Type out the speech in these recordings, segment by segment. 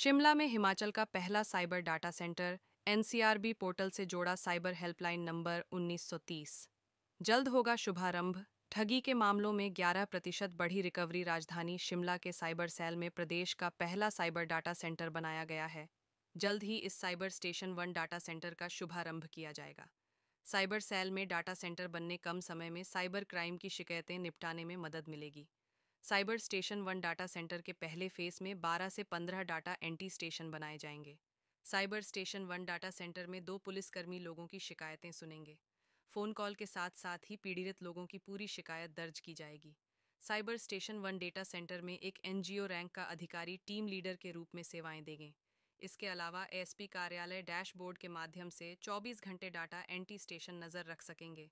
शिमला में हिमाचल का पहला cyber data centre NCRB portal से जोड़ा साइबर हेल्पलाइन नंबर 1930 जल्द होगा शुभारंभ ठगी के मामलों में 11 प्रतिशत बढ़ी रिकवरी राजधानी शिमला के साइबर सेल में प्रदेश का पहला साइबर डाटा सेंटर बनाया गया है जल्द ही इस cyber station one data centre का शुभारंभ किया जाएगा साइबर सेल में डाटा सेंटर बनने कम समय में साइबर क्राइम की शिकायतें निपटाने में मदद मिलेगी cyber station one data centre के पहले फेस में 12 से 15 डाटा एंटी स्टेशन बनाए जाएंगे cyber station one data centre में दो पुलिसकर्मी लोगों की शिकायतें सुनेंगे फ़ोन कॉल के साथ साथ ही पीड़ित लोगों की पूरी शिकायत दर्ज की जाएगी cyber station one data centre में एक एनजीओ रैंक का अधिकारी टीम लीडर के रूप में सेवाएं देंगे इसके अलावा एएसपी कार्यालय डैशबोर्ड के माध्यम से 24 घंटे डाटा एंटी स्टेशन नज़र रख सकेंगे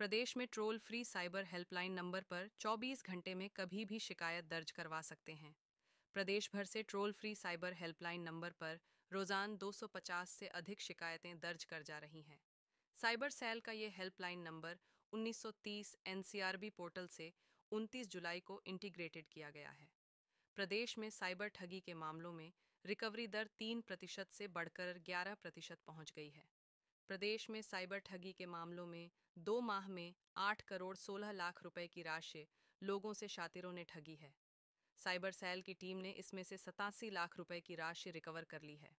प्रदेश में toll free cyber helpline number पर 24 घंटे में कभी भी शिकायत दर्ज करवा सकते हैं प्रदेश भर से toll free cyber helpline number पर रोजान 250 से अधिक शिकायतें दर्ज कर जा रही हैं साइबर सेल का ये हेल्पलाइन नंबर 1930 एनसीआरबी पोर्टल से 29 जुलाई को इंटीग्रेटेड किया गया है प्रदेश में साइबर ठगी के मामलों में रिकवरी दर तीन प्रतिशत से बढ़कर ग्यारह प्रतिशत पहुँच गई है प्रदेश में साइबर ठगी के मामलों में दो माह में आठ करोड़ सोलह लाख रुपए की राशि लोगों से शातिरों ने ठगी है साइबर सेल की टीम ने इसमें से सतासी लाख रुपए की राशि रिकवर कर ली है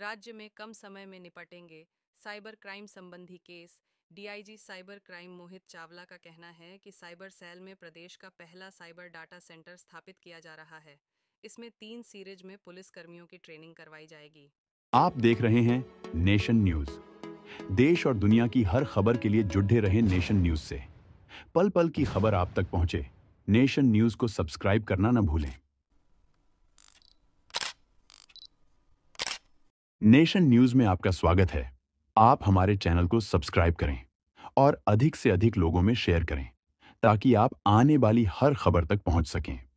राज्य में कम समय में निपटेंगे साइबर क्राइम संबंधी case DIG cyber crime Mohit Chawla का कहना है कि साइबर सेल में प्रदेश का पहला साइबर डाटा सेंटर स्थापित किया जा रहा है इसमें तीन सीरीज में पुलिस कर्मियों की ट्रेनिंग करवाई जाएगी आप देख रहे हैं नेशन न्यूज़ देश और दुनिया की हर खबर के लिए जुड़े रहें नेशन न्यूज से पल पल की खबर आप तक पहुंचे नेशन न्यूज को सब्सक्राइब करना न भूलें नेशन न्यूज में आपका स्वागत है आप हमारे चैनल को सब्सक्राइब करें और अधिक से अधिक लोगों में शेयर करें ताकि आप आने वाली हर खबर तक पहुंच सकें